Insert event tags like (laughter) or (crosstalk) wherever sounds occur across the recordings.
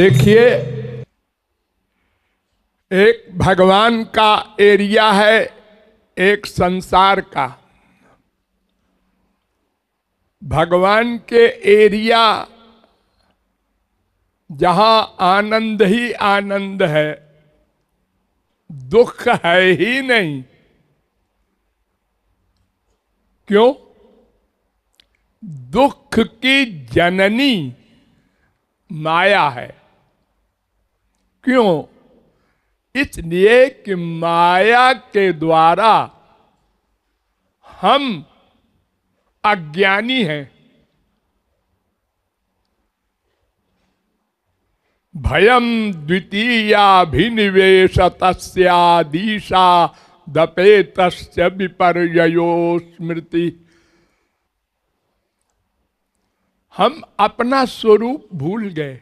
देखिए एक भगवान का एरिया है एक संसार का भगवान के एरिया जहां आनंद ही आनंद है दुख है ही नहीं क्यों दुख की जननी माया है क्यों इसलिए कि माया के द्वारा हम अज्ञानी हैं भयम भिनिवेश तस्या दिशा दपेत विपर्यो स्मृति हम अपना स्वरूप भूल गए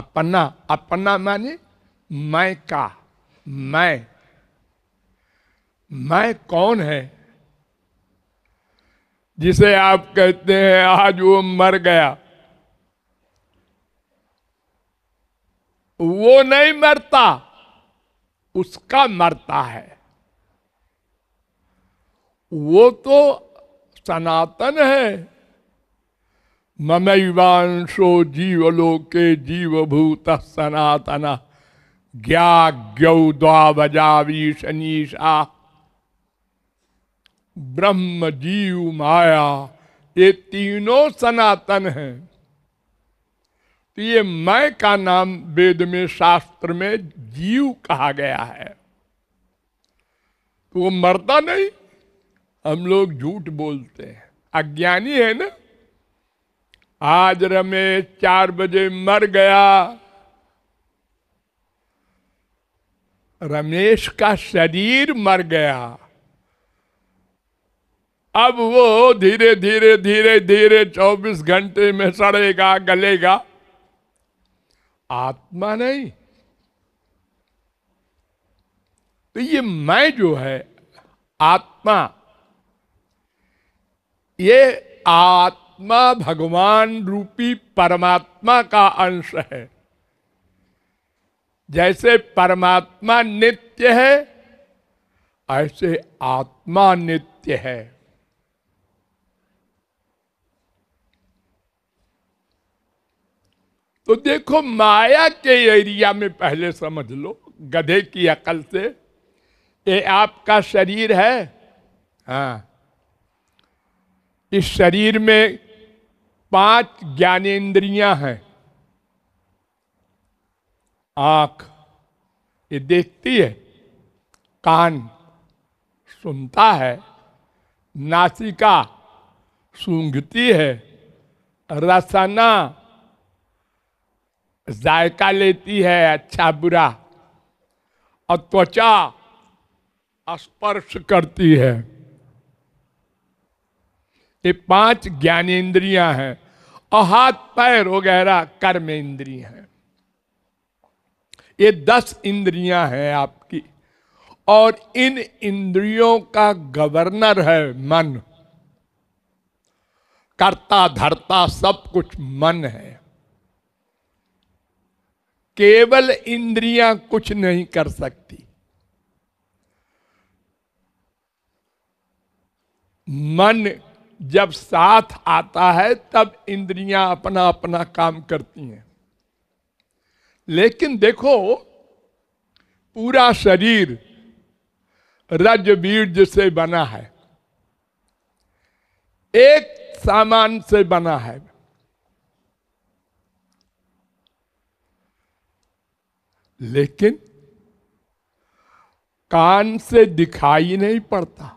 अपना अपना माने मैं का मैं मैं कौन है जिसे आप कहते हैं आज वो मर गया वो नहीं मरता उसका मरता है वो तो सनातन है ममैवांशो जीवलोके जीवभूत सनातन ज्ञाग्यौ ब्रह्म जीव माया ये तीनों सनातन हैं तो ये मैं का नाम वेद में शास्त्र में जीव कहा गया है तो वो मरता नहीं हम लोग झूठ बोलते हैं अज्ञानी है ना आज रमेश चार बजे मर गया रमेश का शरीर मर गया अब वो धीरे धीरे धीरे धीरे 24 घंटे में सड़ेगा गलेगा आत्मा नहीं तो ये मैं जो है आत्मा ये आत्मा आत्मा भगवान रूपी परमात्मा का अंश है जैसे परमात्मा नित्य है ऐसे आत्मा नित्य है तो देखो माया के एरिया में पहले समझ लो गधे की अकल से ये आपका शरीर है हाँ इस शरीर में पांच ज्ञानेन्द्रियां हैं आंख ये देखती है कान सुनता है नासिका सूंघती है रसना जायका लेती है अच्छा बुरा और त्वचा स्पर्श करती है ये पांच ज्ञानेन्द्रियां हैं और हाथ पैर वगैरह कर्म इंद्रिय हैं ये दस इंद्रियां हैं आपकी और इन इंद्रियों का गवर्नर है मन करता धरता सब कुछ मन है केवल इंद्रियां कुछ नहीं कर सकती मन जब साथ आता है तब इंद्रियां अपना अपना काम करती हैं लेकिन देखो पूरा शरीर रज बीर्ज से बना है एक सामान से बना है लेकिन कान से दिखाई नहीं पड़ता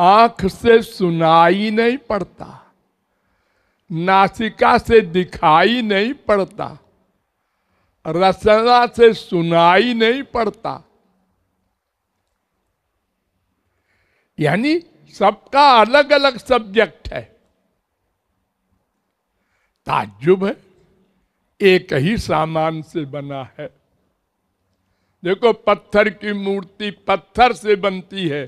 आंख से सुनाई नहीं पड़ता नासिका से दिखाई नहीं पड़ता रसना से सुनाई नहीं पड़ता यानी सबका अलग अलग सब्जेक्ट है ताज्जुब है एक ही सामान से बना है देखो पत्थर की मूर्ति पत्थर से बनती है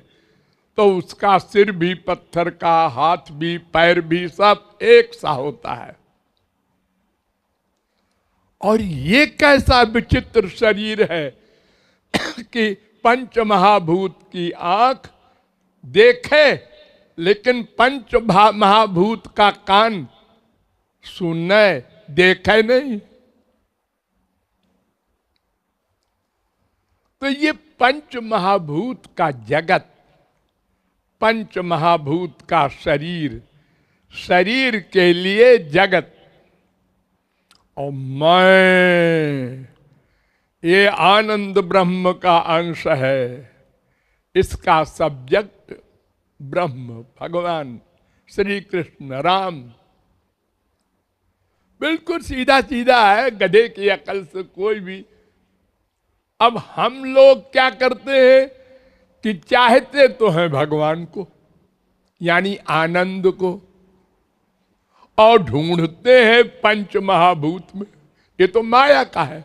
तो उसका सिर भी पत्थर का हाथ भी पैर भी सब एक सा होता है और ये कैसा विचित्र शरीर है कि पंच महाभूत की आंख देखे लेकिन पंच महाभूत का कान सुने देखे नहीं तो ये पंच महाभूत का जगत पंच महाभूत का शरीर शरीर के लिए जगत और मैं ये आनंद ब्रह्म का अंश है इसका सब्जेक्ट ब्रह्म भगवान श्री कृष्ण राम बिल्कुल सीधा सीधा है गधे की अकल से कोई भी अब हम लोग क्या करते हैं कि चाहते तो हैं भगवान को यानी आनंद को और ढूंढते हैं पंच महाभूत में ये तो माया का है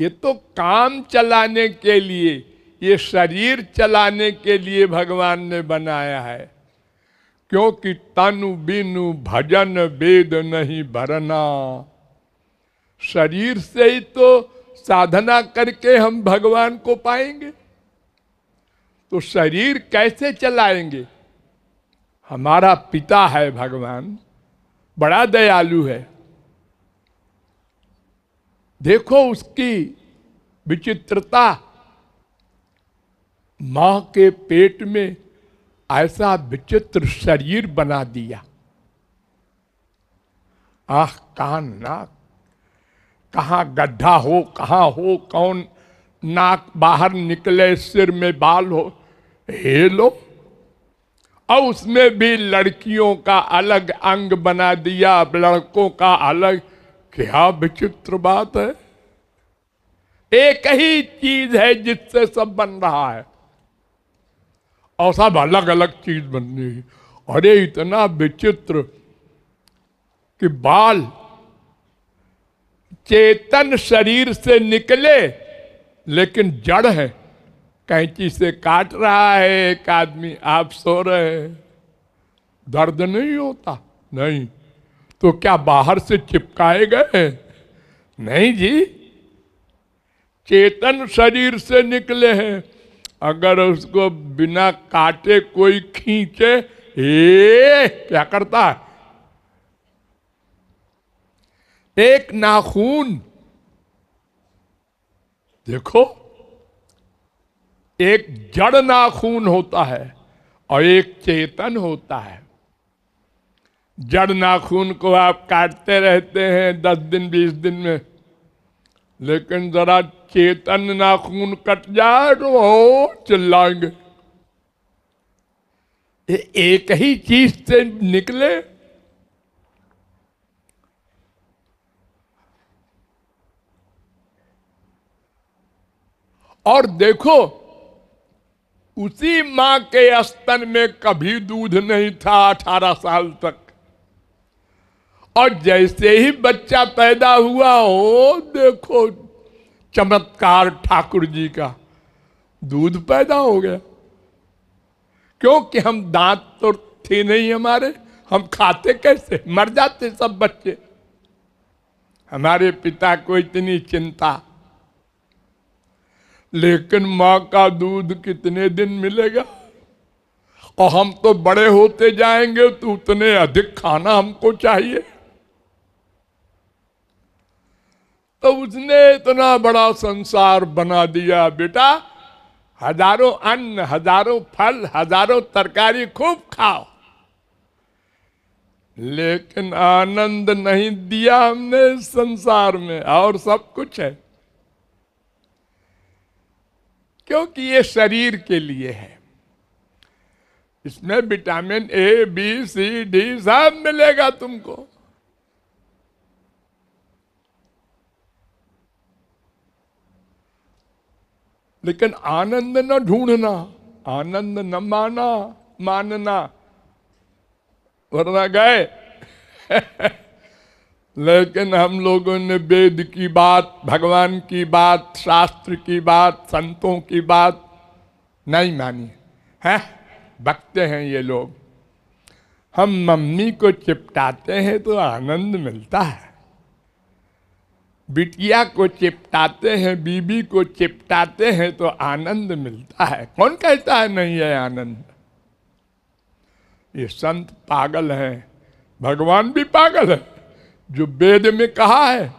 ये तो काम चलाने के लिए ये शरीर चलाने के लिए भगवान ने बनाया है क्योंकि तनु बिनु भजन वेद नहीं भरना शरीर से ही तो साधना करके हम भगवान को पाएंगे तो शरीर कैसे चलाएंगे हमारा पिता है भगवान बड़ा दयालु है देखो उसकी विचित्रता मां के पेट में ऐसा विचित्र शरीर बना दिया आख कान नाक कहाँ गड्ढा हो कहाँ हो कौन नाक बाहर निकले सिर में बाल हो हे लो और उसमें भी लड़कियों का अलग अंग बना दिया अब लड़कों का अलग क्या विचित्र बात है एक ही चीज है जिससे सब बन रहा है और सब अलग अलग चीज बन रही है अरे इतना विचित्र कि बाल चेतन शरीर से निकले लेकिन जड़ है कैंची से काट रहा है एक आदमी आप सो रहे हैं दर्द नहीं होता नहीं तो क्या बाहर से चिपकाए गए नहीं जी चेतन शरीर से निकले हैं अगर उसको बिना काटे कोई खींचे ए क्या करता है एक नाखून देखो एक जड़ नाखून होता है और एक चेतन होता है जड़ नाखून को आप काटते रहते हैं दस दिन बीस दिन में लेकिन जरा चेतन नाखून कट जाए तो हो चिल्लाएंगे एक ही चीज से निकले और देखो उसी मां के स्तन में कभी दूध नहीं था अठारह साल तक और जैसे ही बच्चा पैदा हुआ हो देखो चमत्कार ठाकुर जी का दूध पैदा हो गया क्योंकि हम दांत तो थे नहीं हमारे हम खाते कैसे मर जाते सब बच्चे हमारे पिता को इतनी चिंता लेकिन माँ का दूध कितने दिन मिलेगा और हम तो बड़े होते जाएंगे तो उतने अधिक खाना हमको चाहिए तो उसने इतना बड़ा संसार बना दिया बेटा हजारों अन्न हजारों फल हजारों तरकारी खूब खाओ लेकिन आनंद नहीं दिया हमने संसार में और सब कुछ है क्योंकि ये शरीर के लिए है इसमें vitamin A B C D सब मिलेगा तुमको लेकिन आनंद न ढूंढना आनंद न माना मानना वरना गए (laughs) लेकिन हम लोगों ने वेद की बात भगवान की बात शास्त्र की बात संतों की बात नहीं मानी है बकते हैं ये लोग हम मम्मी को चिपटाते हैं तो आनंद मिलता है बिटिया को चिपटाते हैं बीबी को चिपटाते हैं तो आनंद मिलता है कौन कहता है नहीं है आनंद ये संत पागल है भगवान भी पागल है जो वेद में कहा है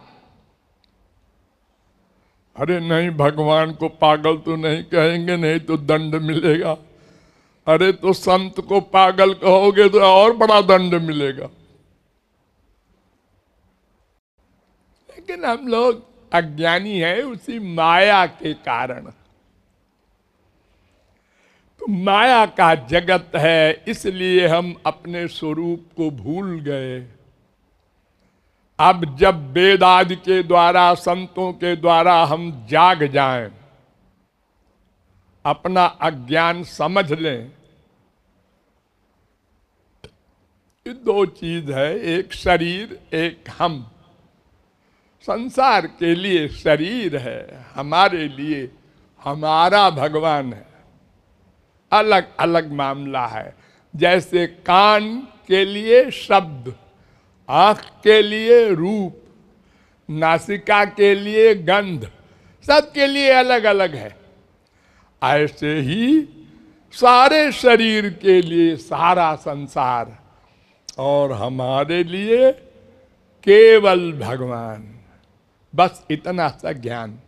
अरे नहीं भगवान को पागल तो नहीं कहेंगे नहीं तो दंड मिलेगा अरे तो संत को पागल कहोगे तो और बड़ा दंड मिलेगा लेकिन हम लोग अज्ञानी है उसी माया के कारण तो माया का जगत है इसलिए हम अपने स्वरूप को भूल गए अब जब वेद आदि के द्वारा संतों के द्वारा हम जाग जाएं, अपना अज्ञान समझ लें दो चीज है एक शरीर एक हम संसार के लिए शरीर है हमारे लिए हमारा भगवान है अलग अलग मामला है जैसे कान के लिए शब्द आंख के लिए रूप नासिका के लिए गंध सबके लिए अलग अलग है ऐसे ही सारे शरीर के लिए सारा संसार और हमारे लिए केवल भगवान बस इतना सा ज्ञान